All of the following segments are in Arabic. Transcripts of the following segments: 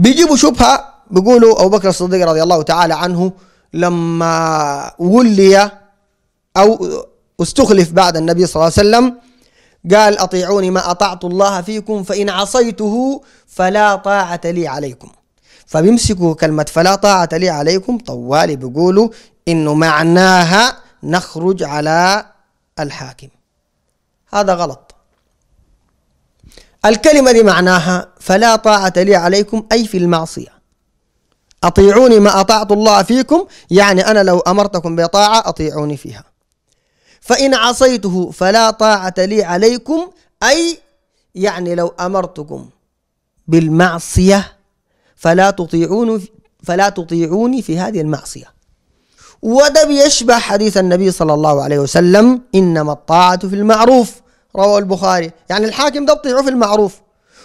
بيجيبوا شبهه بيقولوا ابو بكر الصديق رضي الله تعالى عنه لما ولي او استخلف بعد النبي صلى الله عليه وسلم قال اطيعوني ما اطعت الله فيكم فان عصيته فلا طاعه لي عليكم فبيمسكوا كلمه فلا طاعه لي عليكم طوالي بيقولوا انه معناها نخرج على الحاكم هذا غلط الكلمة دي معناها فلا طاعة لي عليكم أي في المعصية أطيعوني ما أطعت الله فيكم يعني أنا لو أمرتكم بطاعة أطيعوني فيها فإن عصيته فلا طاعة لي عليكم أي يعني لو أمرتكم بالمعصية فلا تطيعون فلا تطيعوني في هذه المعصية وده بيشبه حديث النبي صلى الله عليه وسلم إنما الطاعة في المعروف رواه البخاري يعني الحاكم ده بطيعه في المعروف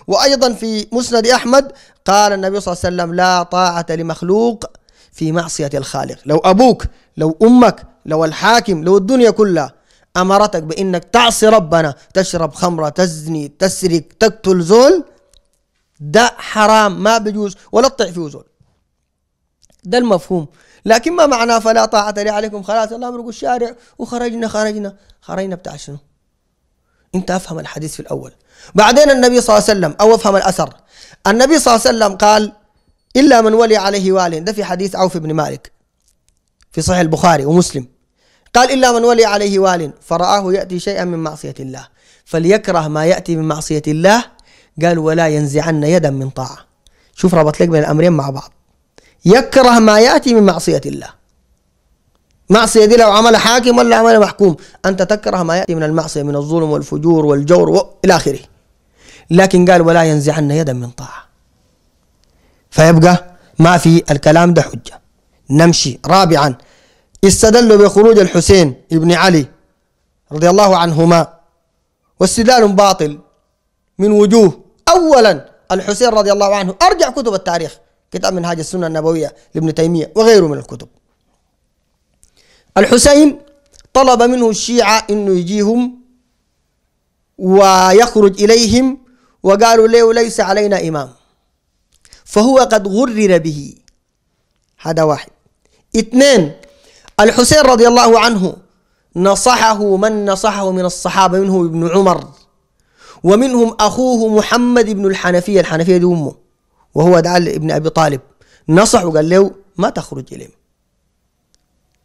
وأيضا في مسند أحمد قال النبي صلى الله عليه وسلم لا طاعة لمخلوق في معصية الخالق لو أبوك لو أمك لو الحاكم لو الدنيا كلها أمرتك بإنك تعصي ربنا تشرب خمرة تزني تسرق تقتل زول ده حرام ما بجوز ولا تطيع فيه زول ده المفهوم لكن ما معناه فلا طاعة لي عليكم خلاص الله أمرك الشارع وخرجنا خرجنا خرجنا بتاع شنو انت افهم الحديث في الاول بعدين النبي صلى الله عليه وسلم او افهم الاثر النبي صلى الله عليه وسلم قال الا من ولي عليه وال ده في حديث عوف بن مالك في صحيح البخاري ومسلم قال الا من ولي عليه وال فرآه ياتي شيئا من معصيه الله فليكره ما ياتي من معصيه الله قال ولا ينزعن يدا من طاعه شوف ربط لك بين الامرين مع بعض يكره ما ياتي من معصيه الله معصية دي لو عملها حاكم ولا عملها محكوم أنت تكره ما يأتي من المعصية من الظلم والفجور والجور وإلى آخره لكن قال ولا ينزعن يدا من طاعة فيبقى ما في الكلام ده حجة نمشي رابعا استدلوا بخروج الحسين ابن علي رضي الله عنهما واستدلال باطل من وجوه أولا الحسين رضي الله عنه أرجع كتب التاريخ كتاب منهاج السنة النبوية لابن تيمية وغيره من الكتب الحسين طلب منه الشيعة أنه يجيهم ويخرج إليهم وقالوا له ليس علينا إمام فهو قد غرر به هذا واحد اثنين الحسين رضي الله عنه نصحه من نصحه من الصحابة منه ابن عمر ومنهم أخوه محمد بن الحنفية الحنفية دي أمه وهو دعا ابن أبي طالب نصح قال له ما تخرج إليهم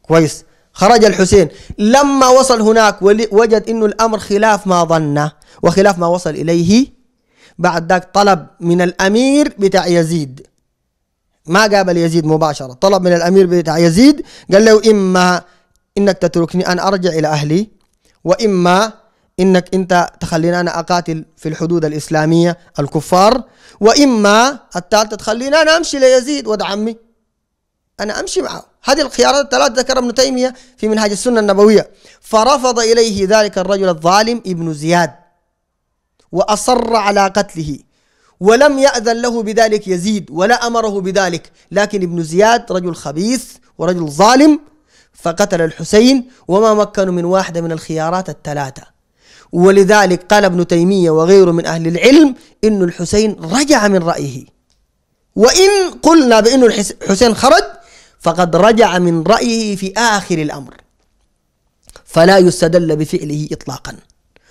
كويس خرج الحسين لما وصل هناك وجد انه الامر خلاف ما ظنه وخلاف ما وصل اليه بعد ذاك طلب من الامير بتاع يزيد ما قابل يزيد مباشره طلب من الامير بتاع يزيد قال له اما انك تتركني انا ارجع الى اهلي واما انك انت تخلينا انا اقاتل في الحدود الاسلاميه الكفار واما الثالثه تخلينا انا امشي ليزيد ودعمي عمي انا امشي معه هذه الخيارات الثلاث ذكر ابن تيمية في منهاج السنة النبوية فرفض إليه ذلك الرجل الظالم ابن زياد وأصر على قتله ولم يأذن له بذلك يزيد ولا أمره بذلك لكن ابن زياد رجل خبيث ورجل ظالم فقتل الحسين وما مكنوا من واحدة من الخيارات الثلاثة ولذلك قال ابن تيمية وغيره من أهل العلم إن الحسين رجع من رأيه وإن قلنا بأن الحسين خرج فقد رجع من رأيه في آخر الأمر فلا يستدل بفعله إطلاقا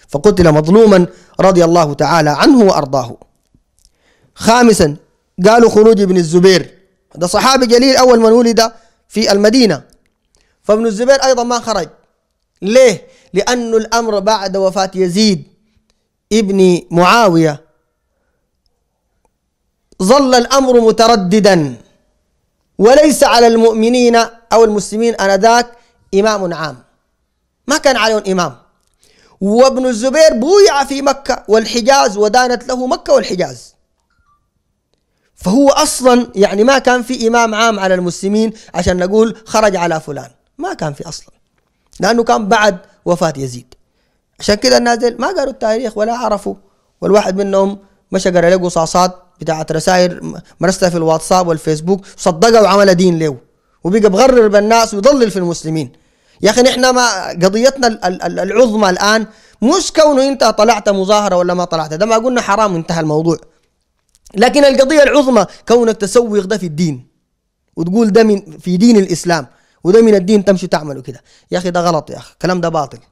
فقتل مظلوما رضي الله تعالى عنه وأرضاه خامسا قالوا خروج ابن الزبير ده صحابي جليل أول من ولد في المدينة فابن الزبير أيضا ما خرج ليه؟ لأن الأمر بعد وفاة يزيد ابن معاوية ظل الأمر مترددا وليس على المؤمنين أو المسلمين أنذاك إمام عام ما كان عليهم إمام وابن الزبير بويع في مكة والحجاز ودانت له مكة والحجاز فهو أصلا يعني ما كان في إمام عام على المسلمين عشان نقول خرج على فلان ما كان في أصلا لأنه كان بعد وفاة يزيد عشان كده النازل ما قالوا التاريخ ولا عرفوا والواحد منهم مشى قرا له قصاصات بتاعت رسائل مرسله في الواتساب والفيسبوك صدقها وعمل دين له وبقى بغرر بالناس ويضلل في المسلمين يا اخي نحن ما قضيتنا العظمى الان مش كونه انت طلعت مظاهره ولا ما طلعت ده ما قلنا حرام انتهى الموضوع لكن القضيه العظمى كونك تسوق ده في الدين وتقول ده من في دين الاسلام وده من الدين تمشي تعمله كده يا اخي ده غلط يا اخي الكلام ده باطل